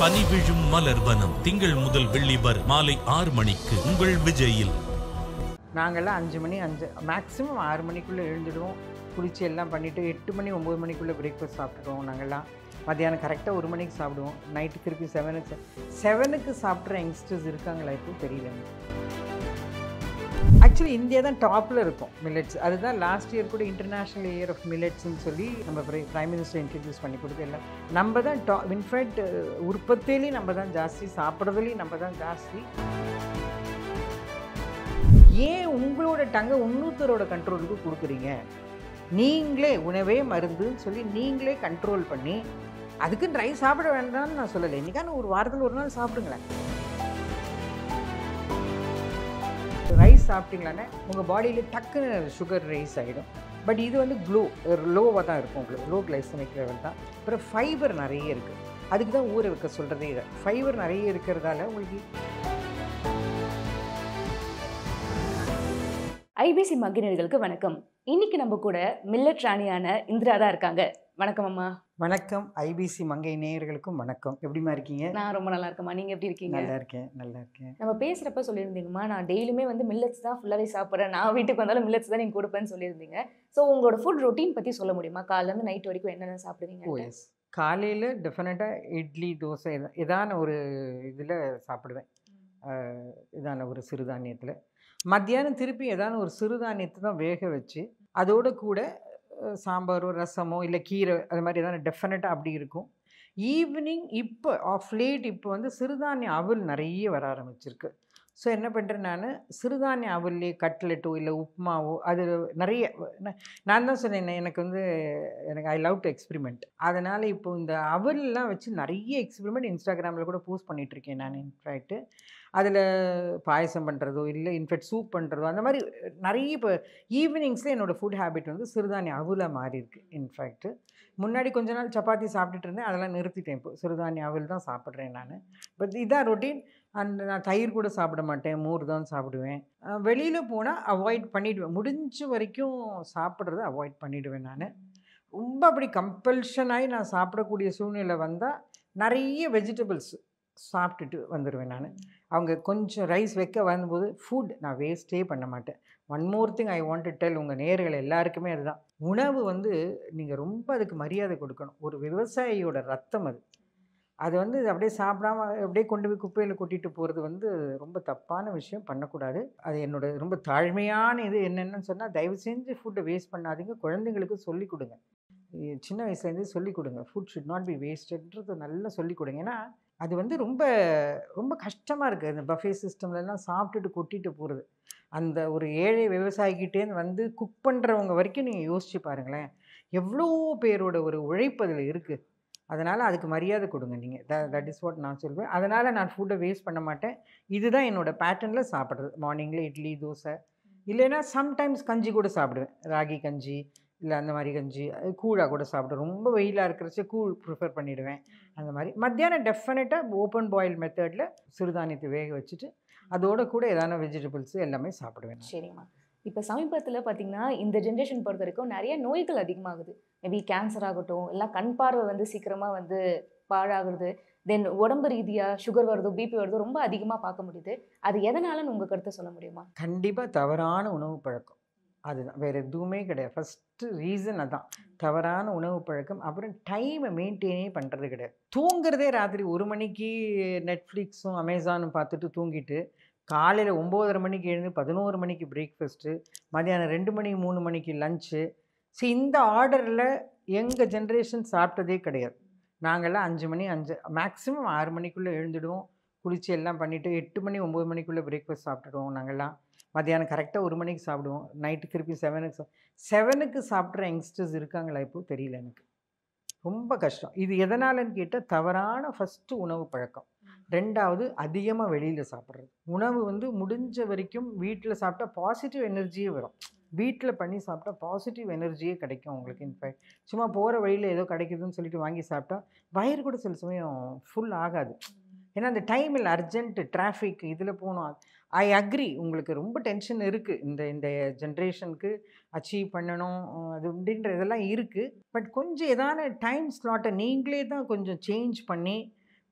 பனி விழும் மலர் வனம் திங்கள் முதல் வெள்ளி வரை மாலை ஆறு மணிக்கு உங்கள் விஜயில் நாங்கள்லாம் அஞ்சு மணி அஞ்சு மேக்ஸிமம் ஆறு மணிக்குள்ளே எழுந்துடுவோம் குளிச்சு எல்லாம் பண்ணிவிட்டு எட்டு மணி ஒம்பது மணிக்குள்ளே பிரேக்ஃபாஸ்ட் சாப்பிட்டுருவோம் நாங்கள்லாம் மதியானம் கரெக்டாக ஒரு மணிக்கு சாப்பிடுவோம் நைட்டு திருப்பி செவனுக்கு செவனுக்கு சாப்பிட்ற யங்ஸ்டர்ஸ் இருக்காங்களா இப்போ தெரியலங்க ஆக்சுவலி இந்தியா தான் டாப்பில் இருக்கும் மில்லட்ஸ் அதுதான் லாஸ்ட் இயர் கூட இன்டர்நேஷ்னல் இயர் ஆஃப் மில்லட்ஸ்ன்னு சொல்லி நம்ம ப்ரைம் மினிஸ்டர் இன்ட்ரடியூஸ் பண்ணி கொடுத்து இல்லை நம்ம தான் டா இன்ஃபேக்ட் உற்பத்தியிலையும் நம்ம தான் ஜாஸ்தி சாப்பிட்றதுலையும் நம்ம தான் ஜாஸ்தி ஏன் உங்களோட டங்கை இன்னொருத்தரோட கண்ட்ரோலுக்கு கொடுக்குறீங்க நீங்களே உணவே மருந்துன்னு சொல்லி நீங்களே கண்ட்ரோல் பண்ணி அதுக்குன்னு ரைஸ் சாப்பிட வேண்டாம்னு நான் சொல்லலை இன்றைக்கான ஒரு வாரத்தில் ஒரு நாள் சாப்பிடுங்களேன் சாப்பிட்டீங்களானே உங்கள் பாடியில் டக்குன்னு சுகர் ரைஸ் ஆகிடும் பட் இது வந்து க்ளோ லோவாக தான் இருக்கும் உங்களுக்கு லோ கிளைசமிக் லெவல் தான் அப்புறம் ஃபைபர் நிறைய இருக்குது அதுக்கு தான் ஊற வைக்க சொல்கிறதே இதை ஃபைபர் நிறைய இருக்கிறதால உங்களுக்கு ஐபிசி மகிழர்களுக்கு வணக்கம் இன்னைக்கு நம்ம கூட மில்லட் ராணியான இந்திரா தான் இருக்காங்க வணக்கம் அம்மா வணக்கம் ஐபிசி மங்கை நேயர்களுக்கும் வணக்கம் எப்படிமா இருக்கீங்க நான் ரொம்ப நல்லா இருக்கேம்மா நீங்கள் எப்படி இருக்கீங்க நல்லா இருக்கேன் நல்லா இருக்கேன் நம்ம பேசுகிறப்ப சொல்லியிருந்தீங்கம்மா நான் டெய்லியுமே வந்து மில்லட்ஸ் தான் ஃபுல்லாகவே சாப்பிட்றேன் நான் வீட்டுக்கு வந்தாலும் மில்லட்ஸ் தான் நீங்கள் கொடுப்பேன்னு சொல்லியிருந்தீங்க ஸோ உங்களோட ஃபுட் ரொட்டீன் பற்றி சொல்ல முடியுமா இருந்து நைட் வரைக்கும் என்னென்ன சாப்பிடுவீங்க காலையில் டெஃபினட்டாக இட்லி தோசை இதான ஒரு இதில் சாப்பிடுவேன் இதான ஒரு சிறுதானியத்தில் மத்தியானம் திருப்பி ஏதான ஒரு சிறுதானியத்தை தான் வேக வச்சு அதோடு கூட சாம்பாரோ ரசமோ இல்லை கீரை அது மாதிரி எதாவது டெஃபினட்டாக அப்படி இருக்கும் ஈவினிங் இப்போ ஆஃப் லேட் இப்போ வந்து சிறுதானிய அவல் நிறைய வர ஆரம்பிச்சிருக்கு ஸோ என்ன பண்ணுறேன் நான் சிறுதானிய அவல்லே கட்லெட்டோ இல்லை உப்மாவோ அது நிறைய நான் தான் சொன்னேன் எனக்கு வந்து எனக்கு ஐ லவ் டு எக்ஸ்பிரிமெண்ட் அதனால் இப்போ இந்த அவல்லாம் வச்சு நிறைய எக்ஸ்பிரிமெண்ட் இன்ஸ்டாகிராமில் கூட போஸ்ட் பண்ணிகிட்ருக்கேன் நான் இன்ஃபேக்ட்டு அதில் பாயசம் பண்ணுறதோ இல்லை இன்ஃபேக்ட் சூப் பண்ணுறதோ அந்த மாதிரி நிறைய இப்போ ஈவினிங்ஸில் என்னோடய ஃபுட் ஹேபிட் வந்து சிறுதானிய அவுல மாறி இருக்கு இன்ஃபேக்ட்டு முன்னாடி கொஞ்ச நாள் சப்பாத்தி சாப்பிட்டுட்டு இருந்தேன் அதெல்லாம் நிறுத்திட்டேன் இப்போ சிறுதானிய அவில் தான் சாப்பிட்றேன் நான் பட் இதான் ரொட்டீன் அண்ட் நான் தயிர் கூட சாப்பிட மாட்டேன் மோர் தான் சாப்பிடுவேன் வெளியில் போனால் அவாய்ட் பண்ணிவிடுவேன் முடிஞ்ச வரைக்கும் சாப்பிட்றத அவாய்ட் பண்ணிவிடுவேன் நான் ரொம்ப அப்படி கம்பல்ஷனாகி நான் சாப்பிடக்கூடிய சூழ்நிலை வந்தால் நிறைய வெஜிடபிள்ஸ் சாப்பிட்டுட்டு வந்துடுவேன் நான் அவங்க கொஞ்சம் ரைஸ் வைக்க வரும்போது ஃபுட் நான் வேஸ்ட்டே பண்ண மாட்டேன் one more thing I want to tell உங்கள் நேர்கள் எல்லாருக்குமே அதுதான் உணவு வந்து நீங்கள் ரொம்ப அதுக்கு மரியாதை கொடுக்கணும் ஒரு விவசாயியோட ரத்தம் அது அது வந்து அப்படியே சாப்பிடாம அப்படியே கொண்டு போய் குப்பையில் கொட்டிட்டு போகிறது வந்து ரொம்ப தப்பான விஷயம் பண்ணக்கூடாது அது என்னோட ரொம்ப தாழ்மையான இது என்னென்னு சொன்னால் தயவு செஞ்சு ஃபுட்டை வேஸ்ட் பண்ணாதீங்க குழந்தைங்களுக்கு சொல்லிக் கொடுங்க சின்ன வயசுலேருந்து சொல்லிக் கொடுங்க ஃபுட் ஷுட் நாட் பி வேஸ்டுன்றது நல்லா சொல்லிக் கொடுங்க ஏன்னா அது வந்து ரொம்ப ரொம்ப கஷ்டமாக இருக்குது இந்த பஃபே சிஸ்டம்லலாம் சாப்பிட்டுட்டு கொட்டிட்டு போகிறது அந்த ஒரு ஏழை விவசாயிக்கிட்டேன்னு வந்து குக் பண்ணுறவங்க வரைக்கும் நீங்கள் யோசித்து பாருங்களேன் எவ்வளோ பேரோட ஒரு உழைப்பு அதில் இருக்குது அதனால் அதுக்கு மரியாதை கொடுங்க நீங்கள் த தட் இஸ் வாட் நான் சொல்வேன் அதனால் நான் ஃபுட்டை வேஸ்ட் பண்ண மாட்டேன் இதுதான் என்னோடய பேட்டர்னில் சாப்பிட்றது மார்னிங்கில் இட்லி தோசை இல்லைன்னா சம்டைம்ஸ் கஞ்சி கூட சாப்பிடுவேன் ராகி கஞ்சி இல்லை அந்த மாதிரி கஞ்சி கூழாக கூட சாப்பிடுவேன் ரொம்ப வெயிலாக இருக்கிறச்சு கூழ் ப்ரிஃபர் பண்ணிவிடுவேன் அந்த மாதிரி மத்தியானம் டெஃபினட்டாக ஓப்பன் பாயில் மெத்தடில் சிறுதானியத்தை வேக வச்சுட்டு அதோட கூட ஏதான வெஜிடபிள்ஸ் எல்லாமே சாப்பிடுவேன் சரிம்மா இப்போ சமீபத்தில் பார்த்தீங்கன்னா இந்த ஜென்ரேஷன் பொறுத்த வரைக்கும் நிறைய நோய்கள் அதிகமாகுது மேபி கேன்சர் ஆகட்டும் எல்லாம் கண் பார்வை வந்து சீக்கிரமாக வந்து பாழாகிறது தென் உடம்பு ரீதியாக சுகர் வருதோ பிபி வருதோ ரொம்ப அதிகமாக பார்க்க முடியுது அது எதனாலன்னு உங்கள் கருத்தை சொல்ல முடியுமா கண்டிப்பாக தவறான உணவு பழக்கம் அதுதான் வேறு எதுவுமே கிடையாது ஃபஸ்ட்டு ரீசன் அதான் தவறான உணவு பழக்கம் அப்புறம் டைமை மெயின்டைனே பண்ணுறது கிடையாது தூங்குறதே ராத்திரி ஒரு மணிக்கு நெட்ஃப்ளிக்ஸும் அமேசானும் பார்த்துட்டு தூங்கிட்டு காலையில் ஒம்போதரை மணிக்கு எழுந்து பதினோரு மணிக்கு பிரேக்ஃபஸ்ட்டு மதியானம் ரெண்டு மணி மூணு மணிக்கு லஞ்சு ஸோ இந்த ஆர்டரில் எங்கள் ஜென்ரேஷன் சாப்பிட்டதே கிடையாது நாங்கள்லாம் அஞ்சு மணி அஞ்சு மேக்ஸிமம் ஆறு மணிக்குள்ளே எழுந்துடுவோம் குளிச்சு எல்லாம் பண்ணிவிட்டு எட்டு மணி ஒம்பது மணிக்குள்ளே பிரேக்ஃபாஸ்ட் சாப்பிட்டுடுவோம் நாங்கள்லாம் மத்தியானம் கரெக்டாக ஒரு மணிக்கு சாப்பிடுவோம் நைட்டு திருப்பி செவனுக்கு செவனுக்கு சாப்பிட்ற யங்ஸ்டர்ஸ் இருக்காங்களா இப்போ தெரியல எனக்கு ரொம்ப கஷ்டம் இது எதனாலன்னு கேட்டால் தவறான ஃபஸ்ட்டு உணவு பழக்கம் ரெண்டாவது அதிகமாக வெளியில் சாப்பிட்றது உணவு வந்து முடிஞ்ச வரைக்கும் வீட்டில் சாப்பிட்டா பாசிட்டிவ் எனர்ஜியே வரும் வீட்டில் பண்ணி சாப்பிட்டா பாசிட்டிவ் எனர்ஜியே கிடைக்கும் உங்களுக்கு இன்ஃபேக்ட் சும்மா போகிற வழியில் ஏதோ கிடைக்குதுன்னு சொல்லிட்டு வாங்கி சாப்பிட்டா வயிறு கூட சில சமயம் ஃபுல் ஆகாது ஏன்னா அந்த டைமில் அர்ஜென்ட்டு டிராஃபிக் இதில் போகணும் ஐ அக்ரி உங்களுக்கு ரொம்ப டென்ஷன் இருக்குது இந்த இந்த ஜென்ரேஷனுக்கு அச்சீவ் பண்ணணும் அது அப்படின்ற இதெல்லாம் இருக்குது பட் கொஞ்சம் எதான டைம் ஸ்லாட்டை நீங்களே தான் கொஞ்சம் சேஞ்ச் பண்ணி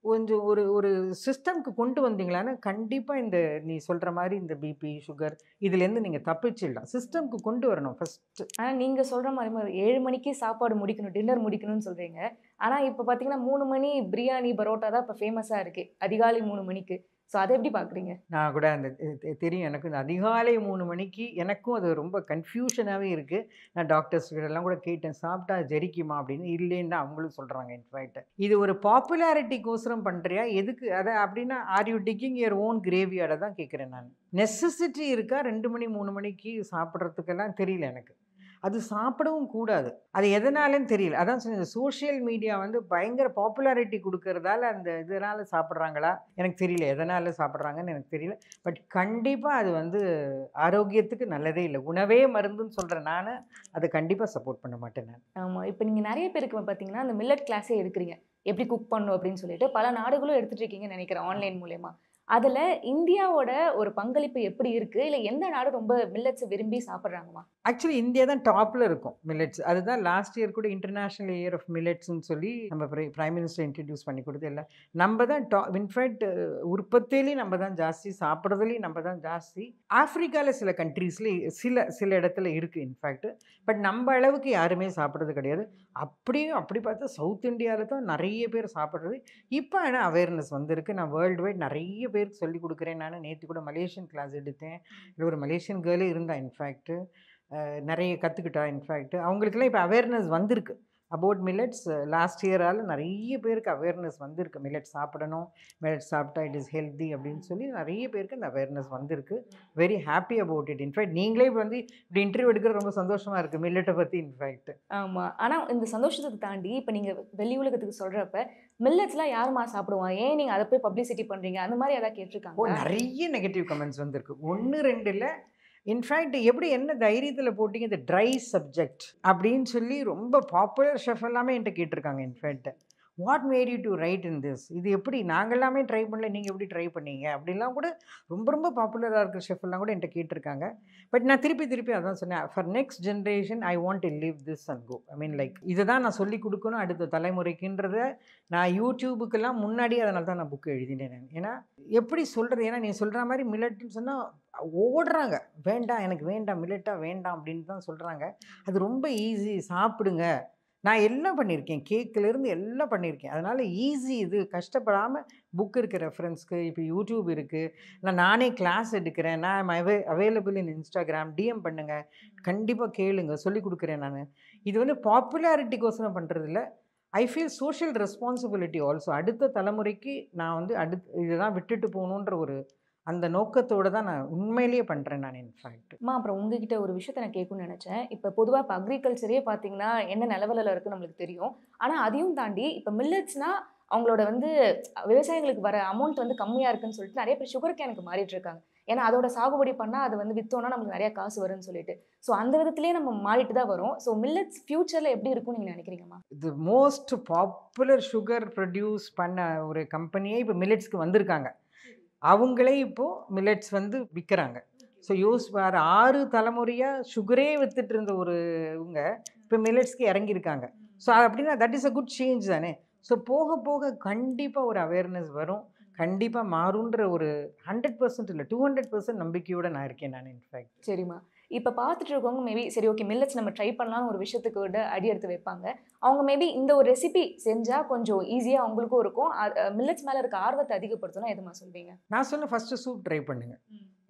கொஞ்சம் ஒரு ஒரு சிஸ்டம்க்கு கொண்டு வந்தீங்களான்னா கண்டிப்பாக இந்த நீ சொல்கிற மாதிரி இந்த பிபி சுகர் இதுலேருந்து நீங்கள் தப்பிச்சிடலாம் சிஸ்டம்க்கு கொண்டு வரணும் ஃபஸ்ட்டு ஆனால் நீங்கள் சொல்கிற மாதிரி ஏழு மணிக்கு சாப்பாடு முடிக்கணும் டின்னர் முடிக்கணும்னு சொல்கிறீங்க ஆனால் இப்போ பார்த்தீங்கன்னா மூணு மணி பிரியாணி பரோட்டா தான் இப்போ ஃபேமஸாக இருக்குது அதிகாலை மூணு மணிக்கு ஸோ அதை எப்படி பார்க்குறீங்க நான் கூட அந்த தெரியும் எனக்கு இந்த அதிகாலை மூணு மணிக்கு எனக்கும் அது ரொம்ப கன்ஃபியூஷனாகவே இருக்குது நான் டாக்டர்ஸ் கிட்டலாம் கூட கேட்டேன் சாப்பிட்டா அது ஜெரிக்குமா அப்படின்னு இல்லைன்னு தான் அவங்களும் சொல்கிறாங்க இன்ஃபேக்ட் இது ஒரு பாப்புலாரிட்டிக்கோசரம் பண்ணுறியா எதுக்கு அதை அப்படின்னா are you ticking year own கிரேவியோட தான் கேட்குறேன் நான் நெசசிட்டி இருக்கா ரெண்டு மணி மூணு மணிக்கு சாப்பிட்றதுக்கெல்லாம் தெரியல எனக்கு அது சாப்பிடவும் கூடாது அது எதனாலன்னு தெரியல அதான் சொன்ன சோஷியல் மீடியா வந்து பயங்கர பாப்புலாரிட்டி கொடுக்கறதால அந்த இதனால் சாப்பிட்றாங்களா எனக்கு தெரியல எதனால் சாப்பிட்றாங்கன்னு எனக்கு தெரியல பட் கண்டிப்பாக அது வந்து ஆரோக்கியத்துக்கு நல்லதே இல்லை உணவே மருந்துன்னு சொல்கிறேன் நான் அதை கண்டிப்பாக சப்போர்ட் பண்ண மாட்டேன் நான் ஆமாம் இப்போ நீங்கள் நிறைய பேருக்கு பார்த்தீங்கன்னா அந்த மில்லட் கிளாஸே எடுக்கிறீங்க எப்படி குக் பண்ணும் அப்படின்னு சொல்லிட்டு பல நாடுகளும் எடுத்துகிட்டு இருக்கீங்கன்னு நினைக்கிறேன் ஆன்லைன் மூலயமா அதில் இந்தியாவோட ஒரு பங்களிப்பு எப்படி இருக்குது இல்லை எந்த நாடு ரொம்ப மில்லட்ஸை விரும்பி சாப்பிட்றாங்கம்மா ஆக்சுவலி இந்தியா தான் டாப்பில் இருக்கும் மில்லட்ஸ் அதுதான் லாஸ்ட் இயர் கூட இன்டர்நேஷ்னல் இயர் ஆஃப் மில்லட்ஸ்னு சொல்லி நம்ம ப்ரைம் மினிஸ்டர் இன்ட்ரடியூஸ் பண்ணி கொடுத்து இல்லை நம்ம தான் டா இன்ஃபேக்ட் உற்பத்தியிலையும் நம்ம தான் ஜாஸ்தி சாப்பிட்றதுலேயும் நம்ம தான் ஜாஸ்தி ஆஃப்ரிக்காவில் சில கண்ட்ரீஸ்லேயும் சில சில இடத்துல இருக்குது இன்ஃபேக்ட் பட் நம்ம அளவுக்கு யாருமே சாப்பிட்றது கிடையாது அப்படியும் அப்படி பார்த்தா சவுத் இந்தியாவில் தான் நிறைய பேர் சாப்பிட்றது இப்போ ஆனால் அவேர்னஸ் வந்திருக்கு நான் வேர்ல்டு வைட் நிறைய பேருக்கு சொல்லிக் கொடுக்குறேன் நான் நேற்று கூட மலேசியன் கிளாஸ் எடுத்தேன் இல்லை ஒரு மலேசியன் கேர்ளே இருந்தா இன்ஃபேக்ட்டு நிறைய கற்றுக்கிட்டா இன்ஃபேக்ட்டு அவங்களுக்குலாம் இப்போ அவேர்னஸ் வந்திருக்கு அபவுட் மில்லட்ஸ் லாஸ்ட் இயரால் நிறைய பேருக்கு அவேர்னஸ் வந்திருக்கு மில்லட் சாப்பிடணும் மில்லட் சாப்பிட்டா இட் இஸ் ஹெல்த்தி அப்படின்னு சொல்லி நிறைய பேருக்கு இந்த அவேர்னஸ் வந்திருக்கு very happy about it in fact நீங்களே இப்போ வந்து இப்படி இன்டர்வியூ எடுக்கிற ரொம்ப சந்தோஷமாக இருக்குது மில்லட்டை பற்றி இன்ஃபேக்ட் ஆமாம் ஆனால் இந்த சந்தோஷத்துக்கு தாண்டி இப்போ நீங்கள் வெளி உலகத்துக்கு சொல்கிறப்ப மில்லட்ஸ்லாம் யாருமா சாப்பிடுவாங்க ஏன் நீங்கள் அதை போய் பப்ளிசிட்டி பண்ணுறீங்க அந்த மாதிரி எதாவது கேட்டிருக்காங்க நிறைய நெகட்டிவ் கமெண்ட்ஸ் வந்திருக்கு ஒன்று ரெண்டு இல்லை இன்ஃபேக்ட் எப்படி என்ன தைரியத்தில் போட்டிங்க இந்த ட்ரை சப்ஜெக்ட் அப்படின்னு சொல்லி ரொம்ப பாப்புலர் ஷெஃப் எல்லாமே என்கிட்ட கேட்டிருக்காங்க in fact what marry to write in this இது எப்படி நாங்கள் எல்லாமே ட்ரை பண்ணல நீங்கள் எப்படி ட்ரை பண்ணீங்க அப்படிலாம் கூட ரொம்ப ரொம்ப பாப்புலராக இருக்கிற ஷெஃப் எல்லாம் கூட என்கிட்ட கேட்டிருக்காங்க பட் நான் திருப்பி திருப்பி அதான் சொன்னேன் for next generation I want to leave this and go I mean like இதை தான் நான் சொல்லிக் கொடுக்கணும் அடுத்த தலைமுறைக்குன்றத நான் யூடியூபுக்கெல்லாம் முன்னாடி அதனால தான் நான் புக்கு எழுதினேன் ஏன்னா எப்படி சொல்கிறது ஏன்னா நீ சொல்கிற மாதிரி மில்லட்னு சொன்னால் ஓடுறாங்க வேண்டாம் எனக்கு வேண்டாம் மில்லட்டாக வேண்டாம் அப்படின்னு தான் சொல்கிறாங்க அது ரொம்ப ஈஸி சாப்பிடுங்க நான் எல்லாம் பண்ணியிருக்கேன் கேக்கிலேருந்து எல்லாம் பண்ணியிருக்கேன் அதனால் ஈஸி இது கஷ்டப்படாமல் புக் இருக்குது ரெஃபரன்ஸ்க்கு இப்போ யூடியூப் இருக்குது நான் நானே கிளாஸ் எடுக்கிறேன் நான் அவே அவைலபிள் இன் இன்ஸ்டாகிராம் டிஎம் பண்ணுங்கள் கண்டிப்பாக கேளுங்க சொல்லி கொடுக்குறேன் நான் இது வந்து பாப்புலாரிட்டிக்கோசரம் பண்ணுறதில்ல I feel social responsibility also அடுத்த தலைமுறைக்கு நான் வந்து அடுத்து இதெல்லாம் விட்டுட்டு போகணுன்ற ஒரு அந்த நோக்கத்தோடு தான் நான் உண்மையிலேயே பண்ணுறேன் நான் இன்ஃபேக்ட் அம்மா அப்புறம் உங்ககிட்ட ஒரு விஷயத்த நான் கேட்கணும்னு நினச்சேன் இப்போ பொதுவாக இப்போ அக்ரிகல்ச்சரே பார்த்தீங்கன்னா என்ன நிலவலில் இருக்குன்னு நம்மளுக்கு தெரியும் ஆனால் அதையும் தாண்டி இப்போ மில்லட்ஸ்னா அவங்களோட வந்து விவசாயிகளுக்கு வர அமௌண்ட் வந்து கம்மியாக இருக்குன்னு சொல்லிட்டு நிறைய பேர் சுகர் கேனுக்கு மாறிட்டு இருக்காங்க ஏன்னா அதோட சாகுபடி பண்ணால் அது வந்து விற்றோன்னா நமக்கு நிறையா காசு வரும்னு சொல்லிட்டு ஸோ அந்த விதத்துலேயே நம்ம மாறிட்டு தான் வரும் ஸோ மில்லட்ஸ் ஃப்யூச்சரில் எப்படி இருக்கும்னு நீங்கள் நினைக்கிறீங்கம்மா இது மோஸ்ட் பாப்புலர் சுகர் ப்ரொடியூஸ் பண்ண ஒரு கம்பெனியே இப்போ மில்லட்ஸ்க்கு வந்திருக்காங்க அவங்களே இப்போது மில்லட்ஸ் வந்து விற்கிறாங்க ஸோ யூஸ் வேற ஆறு தலைமுறையாக சுகரே வித்துட்டு இருந்த ஒரு இவங்க இப்போ மில்லட்ஸ்க்கு இறங்கியிருக்காங்க ஸோ அப்படின்னா that is a good change தானே ஸோ போக போக கண்டிப்பாக ஒரு அவேர்னஸ் வரும் கண்டிப்பாக மாறுன்ற ஒரு ஹண்ட்ரட் பர்சன்ட் இல்லை டூ ஹண்ட்ரட் பர்சன்ட் நம்பிக்கையோடு நான் இருக்கேன் நான் இன்ஃபேக்ட் சரிம்மா இப்போ பார்த்துட்டு இருக்கவங்க மேபி சரி ஓகே மில்லட்ஸ் நம்ம ட்ரை பண்ணலாம்னு ஒரு விஷயத்துக்கு விட அடி எடுத்து வைப்பாங்க அவங்க மேபி இந்த ஒரு ரெசிபி செஞ்சால் கொஞ்சம் ஈஸியாக அவங்களுக்கும் இருக்கும் மில்லட்ஸ் மேலே இருக்க ஆர்வத்தை அதிகப்படுத்தணும் எதுமா சொல்வீங்க நான் சொன்ன ஃபஸ்ட்டு சூப் ட்ரை பண்ணுங்கள்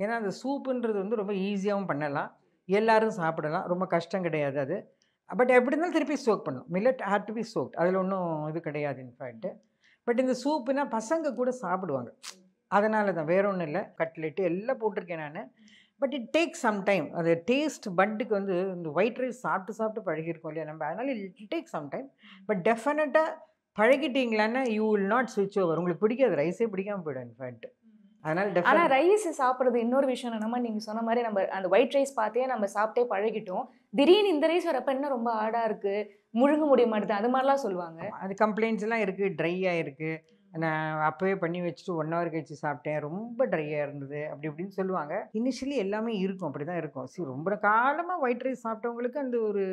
ஏன்னா அந்த சூப்புன்றது வந்து ரொம்ப ஈஸியாகவும் பண்ணலாம் எல்லோரும் சாப்பிடலாம் ரொம்ப கஷ்டம் கிடையாது அது பட் எப்படி இருந்தாலும் திருப்பி சோக் பண்ணும் millet had to be soaked அதில் ஒன்றும் இது கிடையாது இன்ஃபேக்ட்டு பட் இந்த சூப்புனா பசங்க கூட சாப்பிடுவாங்க அதனால தான் வேற ஒன்றும் இல்லை கட்லெட்டு எல்லாம் போட்டிருக்கேன் நான் but it take some time அது டேஸ்ட் பட்டுக்கு வந்து இந்த ஒயிட் ரைஸ் சாப்பிட்டு சாப்பிட்டு பழகிருக்கோம் இல்லையா நம்ம அதனால் it take some time but டெஃபினட்டாக பழகிட்டீங்களான்னா you will not switch over உங்களுக்கு பிடிக்காது ரைஸே பிடிக்காமல் போயிடும் இன்ஃபேக்ட் அதனால ஆனால் ரைஸ் சாப்பிட்றது இன்னொரு விஷயம் என்னன்னா நீங்கள் சொன்ன மாதிரி நம்ம அந்த ஒயிட் ரைஸ் பார்த்தே நம்ம சாப்பிட்டே பழகிட்டோம் திடீர்னு இந்த ரைஸ் வரப்ப என்ன ரொம்ப ஆடாக இருக்குது முழுங்க முடிய மாட்டுது அது மாதிரிலாம் சொல்லுவாங்க அது கம்ப்ளைண்ட்ஸ் எல்லாம் இருக்குது ட்ரையாக இருக்குது நான் அப்போவே பண்ணி வச்சுட்டு ஒன் ஹவர் கழிச்சு சாப்பிட்டேன் ரொம்ப ட்ரையாக இருந்தது அப்படி இப்படின்னு சொல்லுவாங்க இனிஷியலி எல்லாமே இருக்கும் அப்படி தான் இருக்கும் சரி ரொம்ப காலமாக ஒயிட் ரைஸ் சாப்பிட்டவங்களுக்கு அந்த ஒரு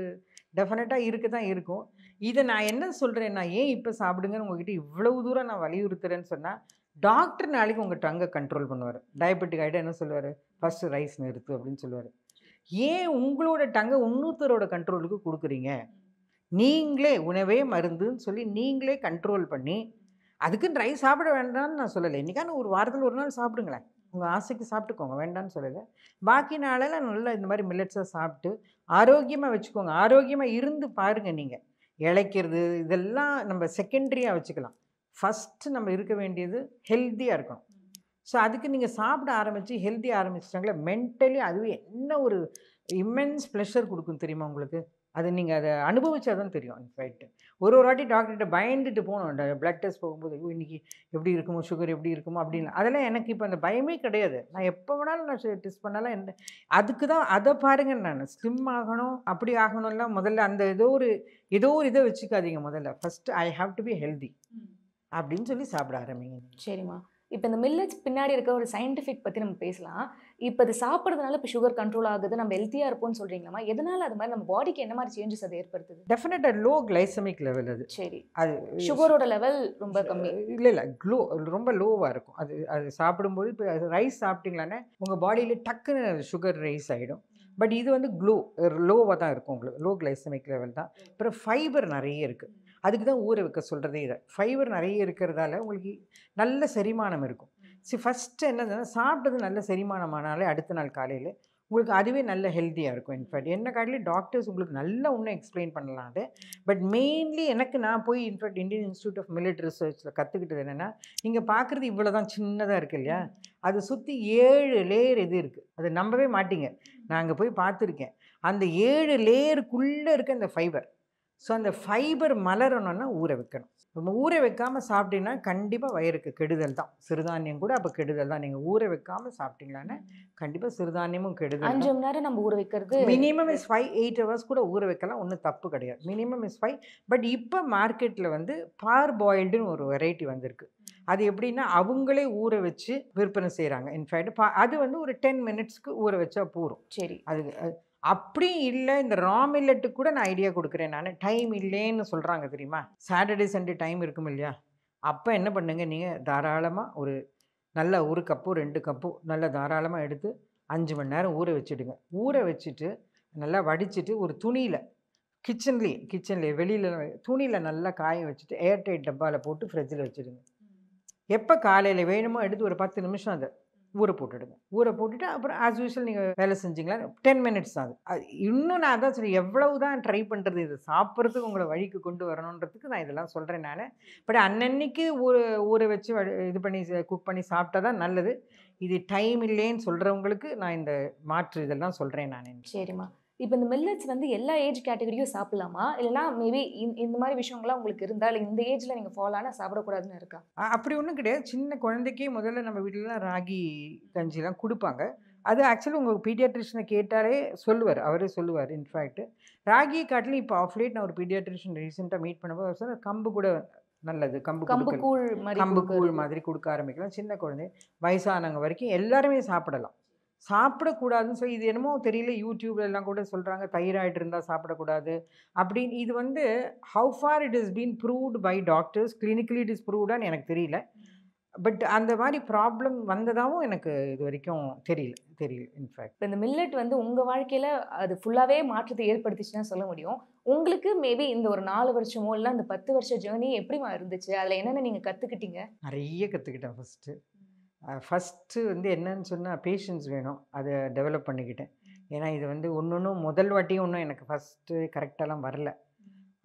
டெஃபினட்டாக இருக்க தான் இருக்கும் இதை நான் என்ன சொல்கிறேன் நான் ஏன் இப்போ சாப்பிடுங்கன்னு உங்ககிட்ட இவ்வளவு தூரம் நான் வலியுறுத்துறேன்னு சொன்னால் டாக்டர் நாளைக்கு உங்கள் டங்கை கண்ட்ரோல் பண்ணுவார் டயபெட்டிக் ஆகிட்ட என்ன சொல்லுவார் ஃபஸ்ட்டு ரைஸ் நிறுத்து அப்படின்னு சொல்லுவார் ஏன் உங்களோட டங்கை இன்னொருத்தரோட கண்ட்ரோலுக்கு கொடுக்குறீங்க நீங்களே உணவே மருந்துன்னு சொல்லி நீங்களே கண்ட்ரோல் பண்ணி அதுக்குன்னு ரைஸ் சாப்பிட வேண்டாம்னு நான் சொல்லலை இன்றைக்கான ஒரு வாரத்தில் ஒரு நாள் சாப்பிடுங்களேன் உங்கள் ஆசைக்கு சாப்பிட்டுக்கோங்க வேண்டாம்னு சொல்லலை பாக்கி நாளெல்லாம் நல்லா இந்த மாதிரி மில்லட்ஸாக சாப்பிட்டு ஆரோக்கியமாக வச்சுக்கோங்க ஆரோக்கியமாக இருந்து பாருங்கள் நீங்கள் இழைக்கிறது இதெல்லாம் நம்ம செகண்ட்ரியாக வச்சுக்கலாம் ஃபஸ்ட்டு நம்ம இருக்க வேண்டியது ஹெல்த்தியாக இருக்கணும் ஸோ அதுக்கு நீங்கள் சாப்பிட ஆரம்பித்து ஹெல்த்தியாக ஆரம்பிச்சிட்டாங்களே மென்டலி அதுவே என்ன ஒரு இம்மென்ஸ் ப்ளெஷர் கொடுக்கும் தெரியுமா உங்களுக்கு அது நீங்கள் அதை அனுபவிச்சா தான் தெரியும் இன்ஃபேக்ட் ஒரு ஒரு வாட்டி டாக்டர்கிட்ட பயந்துட்டு போனோம் பிளட் டெஸ்ட் போகும்போது ஐயோ இன்றைக்கி எப்படி இருக்குமோ சுகர் எப்படி இருக்குமோ அப்படின்னு அதெல்லாம் எனக்கு இப்போ அந்த பயமே கிடையாது நான் எப்போ வேணாலும் நான் டெஸ்ட் பண்ணாலும் எந்த அதுக்கு தான் அதை பாருங்கள் நான் ஸ்லிம் ஆகணும் அப்படி ஆகணும்லாம் முதல்ல அந்த ஏதோ ஒரு ஏதோ ஒரு இதை வச்சுக்காதீங்க முதல்ல first I have to be healthy அப்படின்னு சொல்லி சாப்பிட ஆரம்பிங்க சரிம்மா இப்போ இந்த மில்லட்ஸ் பின்னாடி இருக்க ஒரு சயின்டிஃபிக் பற்றி நம்ம பேசலாம் இப்போ இது சாப்பிட்றதுனால இப்போ சுகர் கண்ட்ரோல் ஆகுது நம்ம ஹெல்த்தியாக இருப்போம்னு சொல்கிறீங்களா எதனால் அது மாதிரி நம்ம பாடிக்கு என்ன மாதிரி சேஞ்சஸ் அதை ஏற்படுத்துது டெஃபினட்டாக லோ கிளைசமிக் லெவல் அது சரி அது சுகரோட லெவல் ரொம்ப கம்மி இல்லை இல்லை க்ளோ ரொம்ப லோவாக இருக்கும் அது அது சாப்பிடும்போது இப்போ ரைஸ் சாப்பிட்டீங்களானே உங்கள் பாடியில் டக்குன்னு சுகர் ரைஸ் ஆகிடும் பட் இது வந்து க்ளோ லோவாக தான் இருக்கும் உங்களுக்கு லோ கிளைசமிக் லெவல் தான் அப்புறம் ஃபைபர் நிறைய இருக்குது அதுக்கு தான் ஊற வைக்க சொல்கிறதே இதை ஃபைபர் நிறைய இருக்கிறதால உங்களுக்கு நல்ல செரிமானம் இருக்கும் சி ஃபஸ்ட்டு என்னதுன்னா சாப்பிட்டது நல்ல செரிமானமானாலே அடுத்த நாள் காலையில் உங்களுக்கு அதுவே நல்ல ஹெல்த்தியாக இருக்கும் இன்ஃபேக்ட் என்ன காட்டிலும் டாக்டர்ஸ் உங்களுக்கு நல்லா இன்னும் எக்ஸ்பிளைன் பண்ணலாம் அது பட் மெயின்லி எனக்கு நான் போய் in fact Indian Institute of Millet ரிசர்ச்சில் கற்றுக்கிட்டது என்னென்னா நீங்கள் பார்க்குறது இவ்வளோ தான் சின்னதாக இருக்குது இல்லையா அது சுற்றி ஏழு லேயர் இது இருக்குது அது நம்பவே மாட்டிங்க நான் அங்கே போய் பார்த்துருக்கேன் அந்த ஏழு லேயருக்குள்ளே இருக்க அந்த ஃபைபர் ஸோ அந்த ஃபைபர் மலரணும்னா ஊற வைக்கணும் நம்ம ஊற வைக்காமல் சாப்பிட்டீங்கன்னா கண்டிப்பாக வயிறுக்கு கெடுதல் தான் சிறுதானியம் கூட அப்போ கெடுதல் தான் நீங்கள் ஊற வைக்காமல் சாப்பிட்டீங்களான்னு கண்டிப்பாக சிறுதானியமும் கெடுதல் அஞ்சு மணி நேரம் நம்ம ஊற வைக்கிறது minimum is five eight hours கூட ஊற வைக்கலாம் ஒன்றும் தப்பு கிடையாது மினிமம் இஸ் ஃபைவ் பட் இப்போ மார்க்கெட்டில் வந்து பார் பாயில்டுன்னு ஒரு வெரைட்டி வந்திருக்கு அது எப்படின்னா அவங்களே ஊற வச்சு விற்பனை செய்கிறாங்க இன்ஃபேக்ட் அது வந்து ஒரு டென் மினிட்ஸ்க்கு ஊற வச்சா போகிறோம் சரி அது அப்படி இல்லை இந்த ரா மில்லட்டு கூட நான் ஐடியா கொடுக்குறேன் நான் டைம் இல்லைன்னு சொல்கிறாங்க தெரியுமா சாட்டர்டே சண்டே டைம் இருக்கும் இல்லையா அப்போ என்ன பண்ணுங்கள் நீங்கள் தாராளமாக ஒரு நல்ல ஒரு கப்பு ரெண்டு கப்பு நல்லா தாராளமாக எடுத்து அஞ்சு மணி நேரம் ஊற வச்சுடுங்க ஊற வச்சுட்டு நல்லா வடிச்சிட்டு ஒரு துணியில் கிச்சன்லேயே கிச்சன்லேயே வெளியில் துணியில் நல்லா காய வச்சுட்டு ஏர்டைட் டப்பாவில் போட்டு ஃப்ரிட்ஜில் வச்சுடுங்க எப்போ காலையில் வேணுமோ எடுத்து ஒரு பத்து நிமிஷம் அதை ஊற போட்டுடுங்க ஊற போட்டுட்டு அப்புறம் ஆஸ் யூஷுவல் நீங்கள் வேலை செஞ்சிங்களா டென் மினிட்ஸ் தான் அது இன்னும் நான் அதான் சொல்லி எவ்வளவு தான் ட்ரை பண்ணுறது இது சாப்பிட்றதுக்கு உங்களை வழிக்கு கொண்டு வரணுன்றதுக்கு நான் இதெல்லாம் சொல்கிறேன் நான் பட் அன்னன்னைக்கு ஊற ஊற வச்சு இது பண்ணி குக் பண்ணி சாப்பிட்டா தான் நல்லது இது டைம் இல்லைன்னு சொல்கிறவங்களுக்கு நான் இந்த மாற்று இதெல்லாம் சொல்கிறேன் நான் சரிம்மா இப்போ இந்த மில்லட்ஸ் வந்து எல்லா ஏஜ் கேட்டகரியும் சாப்பிடலாமா இல்லைனா மேபி இந்த மாதிரி விஷயங்கள்லாம் உங்களுக்கு இருந்தால் இல்லை இந்த ஏஜில் நீங்கள் ஃபாலோ ஆனால் சாப்பிடக்கூடாதுன்னு இருக்கா அப்படி ஒன்றும் கிடையாது சின்ன குழந்தைக்கே முதல்ல நம்ம வீட்டிலலாம் ராகி கஞ்சிலாம் கொடுப்பாங்க அது ஆக்சுவலி உங்கள் பீடியாட்ரிஷனை கேட்டாலே சொல்லுவார் அவரே சொல்லுவார் இன்ஃபேக்ட் ராகி காட்டிலும் இப்போ ஆஃப் லேட் நான் ஒரு பீடியாட்ரிஷன் ரீசெண்டாக மீட் பண்ணும்போது சார் கம்பு கூட நல்லது கம்பு கம்பு கூழ் கம்பு கூழ் மாதிரி கொடுக்க ஆரம்பிக்கலாம் சின்ன குழந்தை வயசானவங்க வரைக்கும் எல்லாருமே சாப்பிடலாம் சாப்பிடக்கூடாதுன்னு சொல்லி இது என்னமோ தெரியல யூடியூப்ல எல்லாம் கூட சொல்கிறாங்க தைராய்டு இருந்தால் சாப்பிடக்கூடாது அப்படின்னு இது வந்து how far it is been proved by doctors clinically it is ப்ரூவ்டான்னு எனக்கு தெரியல பட் அந்த மாதிரி ப்ராப்ளம் வந்ததாகவும் எனக்கு இது வரைக்கும் தெரியல தெரியல இன்ஃபேக்ட் இப்போ இந்த மில்லட் வந்து உங்கள் வாழ்க்கையில் அது ஃபுல்லாகவே மாற்றத்தை ஏற்படுத்திச்சுன்னா சொல்ல முடியும் உங்களுக்கு மேபி இந்த ஒரு நாலு வருஷமோ இல்லை அந்த பத்து வருஷ ஜேர்னி எப்படிமா இருந்துச்சு அதில் என்னென்ன நீங்கள் கற்றுக்கிட்டீங்க நிறைய கற்றுக்கிட்டேன் ஃபஸ்ட்டு ஃபஸ்ட்டு வந்து என்னன்னு சொன்னால் பேஷன்ஸ் வேணும் அதை டெவலப் பண்ணிக்கிட்டேன் ஏன்னா இது வந்து ஒன்று ஒன்றும் முதல் வாட்டியும் ஒன்றும் எனக்கு ஃபஸ்ட்டு கரெக்டாலாம் வரல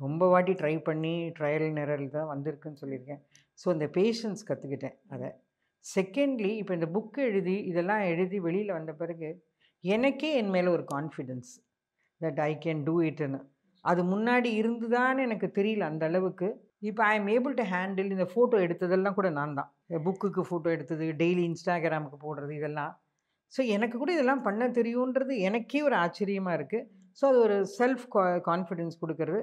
ரொம்ப வாட்டி ட்ரை பண்ணி ட்ரையல் நிரல் தான் வந்திருக்குன்னு சொல்லியிருக்கேன் ஸோ இந்த பேஷன்ஸ் கற்றுக்கிட்டேன் அதை செகண்ட்லி இப்போ இந்த புக்கு எழுதி இதெல்லாம் எழுதி வெளியில் வந்த பிறகு எனக்கே என் மேலே ஒரு confidence that I can do இட்னு அது முன்னாடி இருந்துதான்னு எனக்கு தெரியல அந்த அளவுக்கு இப்போ I am able to handle இந்த ஃபோட்டோ எடுத்ததெல்லாம் கூட நான் தான் புக்குக்கு ஃபோட்டோ எடுத்தது டெய்லி இன்ஸ்டாகிராமுக்கு போடுறது இதெல்லாம் ஸோ எனக்கு கூட இதெல்லாம் பண்ண தெரியுன்றது எனக்கே ஒரு ஆச்சரியமாக இருக்குது ஸோ அது ஒரு செல்ஃப் கான்ஃபிடென்ஸ் கொடுக்கறது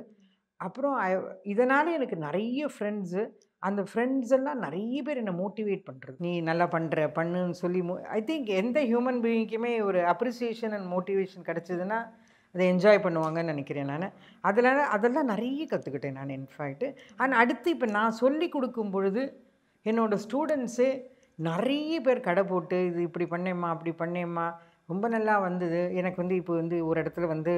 அப்புறம் இதனால் எனக்கு நிறைய ஃப்ரெண்ட்ஸு அந்த ஃப்ரெண்ட்ஸ் எல்லாம் நிறைய பேர் என்னை மோட்டிவேட் பண்ணுறது நீ நல்லா பண்ணுற பண்ணுன்னு சொல்லி ஐ திங்க் எந்த ஹியூமன் பீயிங்க்குமே ஒரு அப்ரிசியேஷன் அண்ட் மோட்டிவேஷன் கிடச்சிதுன்னா அதை என்ஜாய் பண்ணுவாங்கன்னு நினைக்கிறேன் நான் அதில் அதெல்லாம் நிறைய கற்றுக்கிட்டேன் நான் இன்ஃபேக்ட்டு அண்ட் அடுத்து இப்போ நான் சொல்லி கொடுக்கும் பொழுது என்னோடய ஸ்டூடெண்ட்ஸு நிறைய பேர் கடை போட்டு இது இப்படி பண்ணேம்மா அப்படி பண்ணேம்மா ரொம்ப நல்லா வந்தது எனக்கு வந்து இப்போ வந்து ஒரு இடத்துல வந்து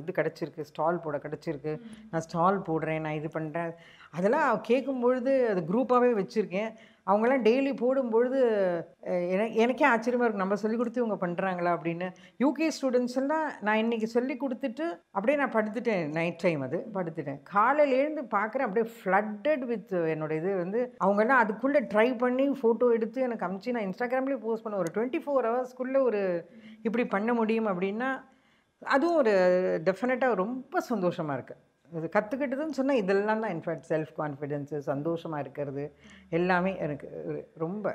இது கிடச்சிருக்கு ஸ்டால் போட கிடச்சிருக்கு நான் ஸ்டால் போடுறேன் நான் இது பண்ணுறேன் அதெல்லாம் கேட்கும்பொழுது அது குரூப்பாகவே வச்சுருக்கேன் அவங்களாம் டெய்லி போடும்பொழுது எனக்கே ஆச்சரியமாக இருக்கும் நம்ம சொல்லிக் கொடுத்து இவங்க பண்ணுறாங்களா அப்படின்னு யூகே ஸ்டூடெண்ட்ஸ் எல்லாம் நான் இன்றைக்கி சொல்லி கொடுத்துட்டு அப்படியே நான் படுத்துட்டேன் நைட் டைம் அது படுத்துட்டேன் காலையில் எழுந்து பார்க்குறேன் அப்படியே ஃப்ளட்டட் வித் என்னோட இது வந்து அவங்கெல்லாம் அதுக்குள்ளே ட்ரை பண்ணி ஃபோட்டோ எடுத்து எனக்கு அமிச்சு நான் இன்ஸ்டாகிராம்லேயே போஸ்ட் பண்ண ஒரு டுவெண்ட்டி ஃபோர் ஹவர்ஸ்க்குள்ளே ஒரு இப்படி பண்ண முடியும் அப்படின்னா அதுவும் ஒரு டெஃபினட்டாக ரொம்ப சந்தோஷமாக இருக்குது இது கற்றுக்கிட்டதுன்னு சொன்னால் இதெல்லாம் தான் இன்ஃபேக்ட் செல்ஃப் கான்ஃபிடென்ஸு சந்தோஷமாக இருக்கிறது எல்லாமே எனக்கு ரொம்ப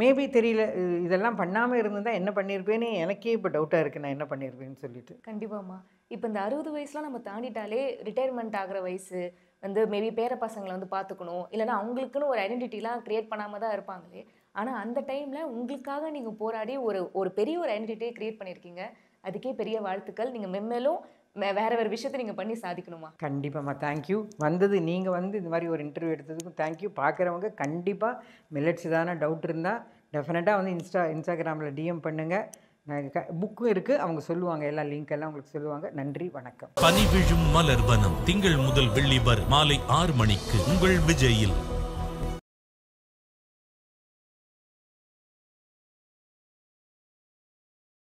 மேபி தெரியல இதெல்லாம் பண்ணாமல் தான் என்ன பண்ணியிருப்பேன்னு எனக்கே இப்போ டவுட்டாக இருக்குது நான் என்ன பண்ணியிருப்பேன்னு சொல்லிட்டு கண்டிப்பாம்மா இப்போ இந்த அறுபது வயசுலாம் நம்ம தாண்டிட்டாலே ரிட்டையர்மெண்ட் ஆகிற வயசு வந்து மேபி பேர பசங்களை வந்து பார்த்துக்கணும் இல்லைன்னா அவங்களுக்குன்னு ஒரு ஐடென்டிட்டிலாம் க்ரியேட் பண்ணாமல் தான் இருப்பாங்களே ஆனால் அந்த டைமில் உங்களுக்காக நீங்கள் போராடி ஒரு ஒரு பெரிய ஒரு ஐடென்டிட்டியை க்ரியேட் பண்ணியிருக்கீங்க அதுக்கே பெரிய வாழ்த்துக்கள் நீங்கள் மெம்மேலும் வேற வேற விஷயத்தை நீங்கள் பண்ணி சாதிக்கணுமா கண்டிப்பாம்மா தேங்க்யூ வந்தது நீங்கள் வந்து இந்த மாதிரி ஒரு இன்டர்வியூ எடுத்ததுக்கும் தேங்க்யூ பார்க்குறவங்க கண்டிப்பாக மில்லட்ஸ் தானே டவுட் இருந்தால் டெஃபினட்டா வந்து இன்ஸ்டா இன்ஸ்டாகிராமில் டிஎம் பண்ணுங்கள் புக்கும் இருக்கு அவங்க சொல்லுவாங்க எல்லா லிங்க் எல்லாம் உங்களுக்கு சொல்லுவாங்க நன்றி வணக்கம் பனி விழும் மலர் வனம் திங்கள் முதல் வெள்ளி மாலை ஆறு மணிக்கு உங்கள் விஜயில்